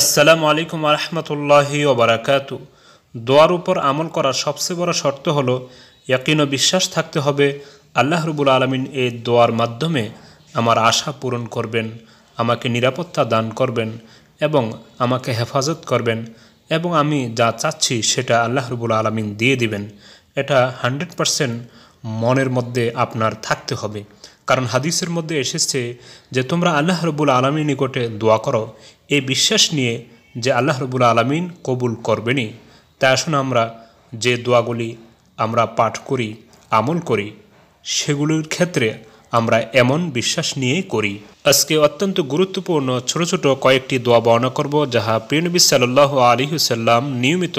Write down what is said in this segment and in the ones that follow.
আসসালামু আলাইকুম আরহামতুল্লাহি ওবরাকাত দোয়ার উপর আমল করার সবচেয়ে বড় শর্ত হল ইয়াকিন বিশ্বাস থাকতে হবে আল্লাহ রুবুল আলমিন এই দোয়ার মাধ্যমে আমার আশা পূরণ করবেন আমাকে নিরাপত্তা দান করবেন এবং আমাকে হেফাজত করবেন এবং আমি যা চাচ্ছি সেটা আল্লাহ রুবুল আলমিন দিয়ে দিবেন এটা হান্ড্রেড পারসেন্ট মনের মধ্যে আপনার থাকতে হবে কারণ হাদিসের মধ্যে এসেছে যে তোমরা আল্লাহ রবুল আলমীর নিকটে দোয়া করো এই বিশ্বাস নিয়ে যে আল্লাহ রবুল আলমিন কবুল করবেনি তাই আসুন আমরা যে দোয়াগুলি আমরা পাঠ করি আমল করি সেগুলির ক্ষেত্রে আমরা এমন বিশ্বাস নিয়েই করি আজকে অত্যন্ত গুরুত্বপূর্ণ ছোট ছোট কয়েকটি দোয়া বর্ণনা করব যাহা প্রিয়নবী সাল্লাহ আলিহুসাল্লাম নিয়মিত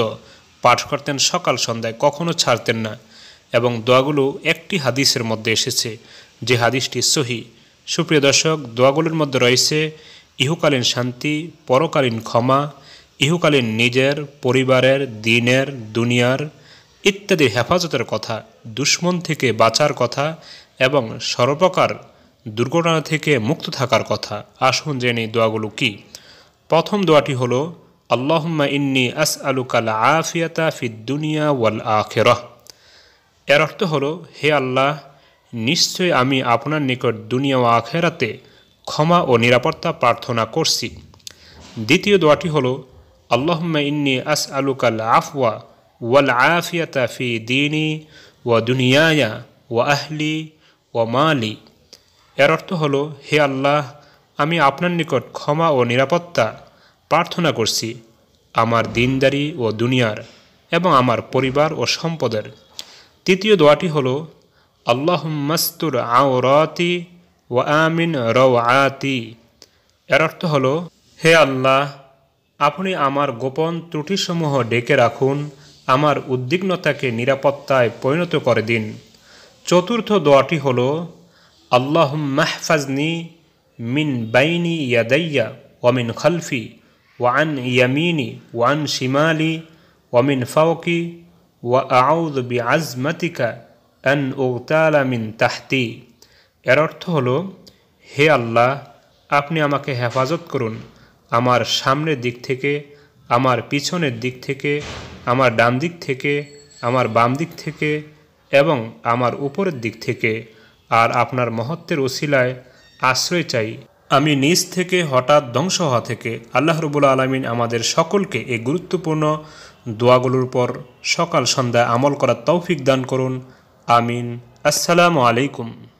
পাঠ করতেন সকাল সন্ধ্যায় কখনও ছাড়তেন না এবং দোয়াগুলো একটি হাদিসের মধ্যে এসেছে যে হাদিসটি সহি সুপ্রিয় দর্শক দোয়াগুলোর মধ্যে রয়েছে ইহুকালীন শান্তি পরকালীন ক্ষমা ইহুকালীন নিজের পরিবারের দিনের দুনিয়ার ইত্যাদি হেফাজতের কথা দুশ্মন থেকে বাঁচার কথা এবং সর্বপ্রকার দুর্ঘটনা থেকে মুক্ত থাকার কথা আসুন জেনে দোয়াগুলো কি প্রথম দোয়াটি হলো আল্লাহম্মা ইন্নি আস আলুকাল আফিয়াতা ফিদ্দুনিয়া ওয়াল আখেরহ এর অর্থ হলো হে আল্লাহ নিশ্চয় আমি আপনার নিকট দুনিয়া ও আখেরাতে ক্ষমা ও নিরাপত্তা প্রার্থনা করছি দ্বিতীয় দোয়াটি হল আল্লাহ ইন্নি আস আলুকাল আফওয়া ওয়াল আফিয়াতা ফি দিনী ওয়া দুনিয়ায়া ওয়া আহলি ও মালি এর অর্থ হল হে আল্লাহ আমি আপনার নিকট ক্ষমা ও নিরাপত্তা প্রার্থনা করছি আমার দিনদারি ও দুনিয়ার এবং আমার পরিবার ও সম্পদের তৃতীয় দোয়াটি হলো আল্লাহমাস্তুর আওরাতি ও আমিন রওয়াতি এর অর্থ হল হে আল্লাহ আপনি আমার গোপন ত্রুটিসমূহ ডেকে রাখুন আমার উদ্বিগ্নতাকে নিরাপত্তায় পরিণত করে দিন চতুর্থ দোয়াটি হল আল্লাহ মাহফাজনি মিন বাইনি ইয়াদাইয়া ওয়ামিন খালফি ওয়ান ইয়ামিনি ওয়ান শিমালি ওয়ামিন ফাওকি ওয়া আউদ বি আজমাতিকা অ্যান উগতালা মিন তাহতি এর অর্থ হল হে আল্লাহ আপনি আমাকে হেফাজত করুন আমার সামনের দিক থেকে আমার পিছনের দিক থেকে আমার ডান দিক থেকে আমার বাম দিক থেকে এবং আমার উপরের দিক থেকে আর আপনার মহত্বের ওসিলায় আশ্রয় চাই আমি নিজ থেকে হঠাৎ ধ্বংস হওয়া থেকে আল্লাহ রবুল্লা আলমিন আমাদের সকলকে এই গুরুত্বপূর্ণ দোয়াগুলোর পর সকাল সন্ধ্যায় আমল করার তৌফিক দান করুন آمين السلام عليكم